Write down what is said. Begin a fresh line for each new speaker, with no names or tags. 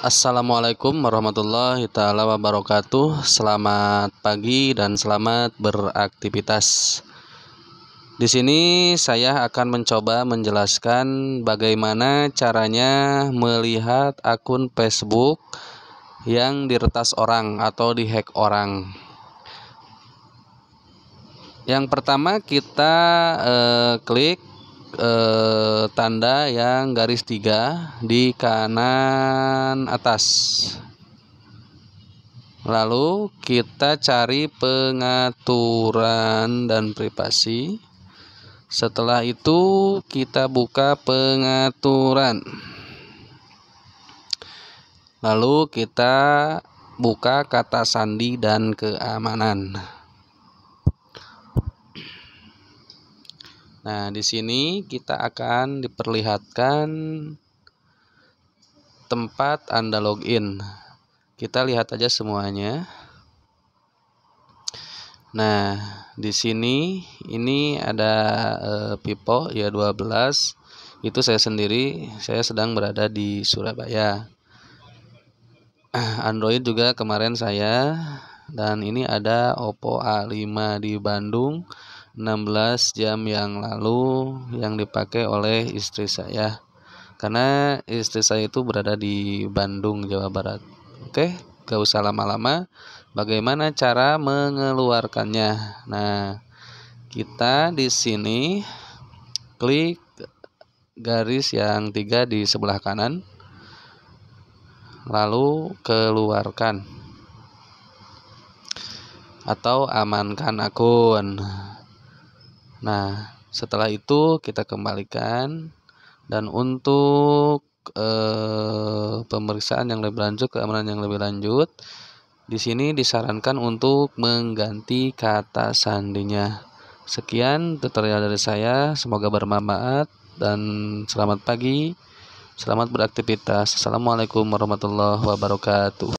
Assalamualaikum warahmatullahi taala wabarakatuh. Selamat pagi dan selamat beraktivitas. Di sini saya akan mencoba menjelaskan bagaimana caranya melihat akun Facebook yang diretas orang atau dihack orang. Yang pertama kita eh, klik eh, tanda yang garis tiga di kanan atas lalu kita cari pengaturan dan privasi setelah itu kita buka pengaturan lalu kita buka kata sandi dan keamanan Nah, di sini kita akan diperlihatkan tempat Anda login. Kita lihat aja semuanya. Nah, di sini ini ada Vivo eh, Pipo ya 12. Itu saya sendiri, saya sedang berada di Surabaya. Android juga kemarin saya dan ini ada Oppo A5 di Bandung 16 jam yang lalu yang dipakai oleh istri saya karena istri saya itu berada di Bandung Jawa Barat oke gak usah lama-lama bagaimana cara mengeluarkannya nah kita di sini klik garis yang tiga di sebelah kanan lalu keluarkan atau amankan akun Nah, setelah itu kita kembalikan dan untuk e, pemeriksaan yang lebih lanjut, keamanan yang lebih lanjut, di sini disarankan untuk mengganti kata sandinya. Sekian tutorial dari saya, semoga bermanfaat dan selamat pagi. Selamat beraktivitas. Assalamualaikum warahmatullahi wabarakatuh.